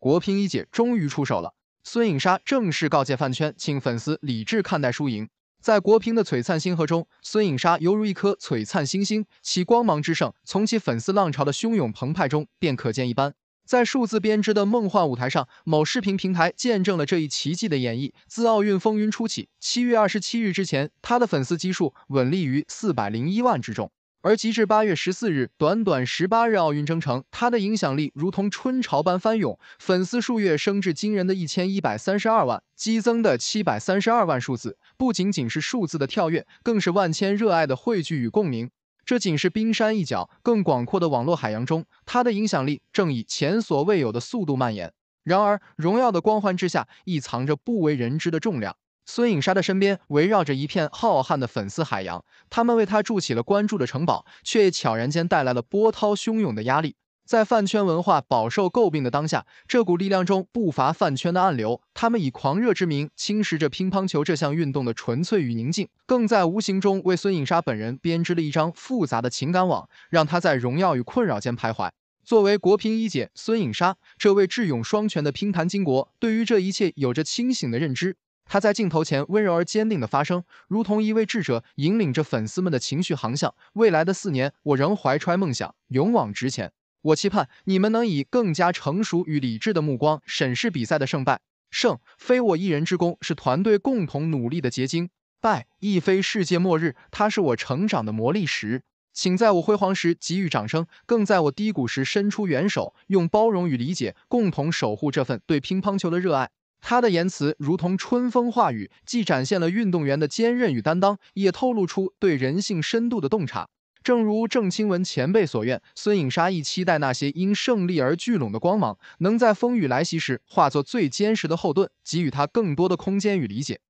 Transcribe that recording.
国乒一姐终于出手了，孙颖莎正式告诫饭圈，请粉丝理智看待输赢。在国乒的璀璨星河中，孙颖莎犹如一颗璀璨星星，其光芒之盛，从其粉丝浪潮的汹涌澎湃中便可见一斑。在数字编织的梦幻舞台上，某视频平台见证了这一奇迹的演绎。自奥运风云初起，七月二十七日之前，他的粉丝基数稳立于四百零一万之中。而截至八月十四日，短短十八日奥运征程，他的影响力如同春潮般翻涌，粉丝数月升至惊人的一千一百三十二万，激增的七百三十二万数字，不仅仅是数字的跳跃，更是万千热爱的汇聚与共鸣。这仅是冰山一角，更广阔的网络海洋中，他的影响力正以前所未有的速度蔓延。然而，荣耀的光环之下，亦藏着不为人知的重量。孙颖莎的身边围绕着一片浩瀚的粉丝海洋，他们为她筑起了关注的城堡，却也悄然间带来了波涛汹涌的压力。在饭圈文化饱受诟病的当下，这股力量中不乏饭圈的暗流，他们以狂热之名侵蚀着乒乓球这项运动的纯粹与宁静，更在无形中为孙颖莎本人编织了一张复杂的情感网，让她在荣耀与困扰间徘徊。作为国乒一姐，孙颖莎这位智勇双全的乒坛巾帼，对于这一切有着清醒的认知。他在镜头前温柔而坚定的发声，如同一位智者引领着粉丝们的情绪航向。未来的四年，我仍怀揣梦想，勇往直前。我期盼你们能以更加成熟与理智的目光审视比赛的胜败。胜非我一人之功，是团队共同努力的结晶；败亦非世界末日，它是我成长的磨砺石。请在我辉煌时给予掌声，更在我低谷时伸出援手，用包容与理解共同守护这份对乒乓球的热爱。他的言辞如同春风化雨，既展现了运动员的坚韧与担当，也透露出对人性深度的洞察。正如郑钦文前辈所愿，孙颖莎亦期待那些因胜利而聚拢的光芒，能在风雨来袭时化作最坚实的后盾，给予他更多的空间与理解。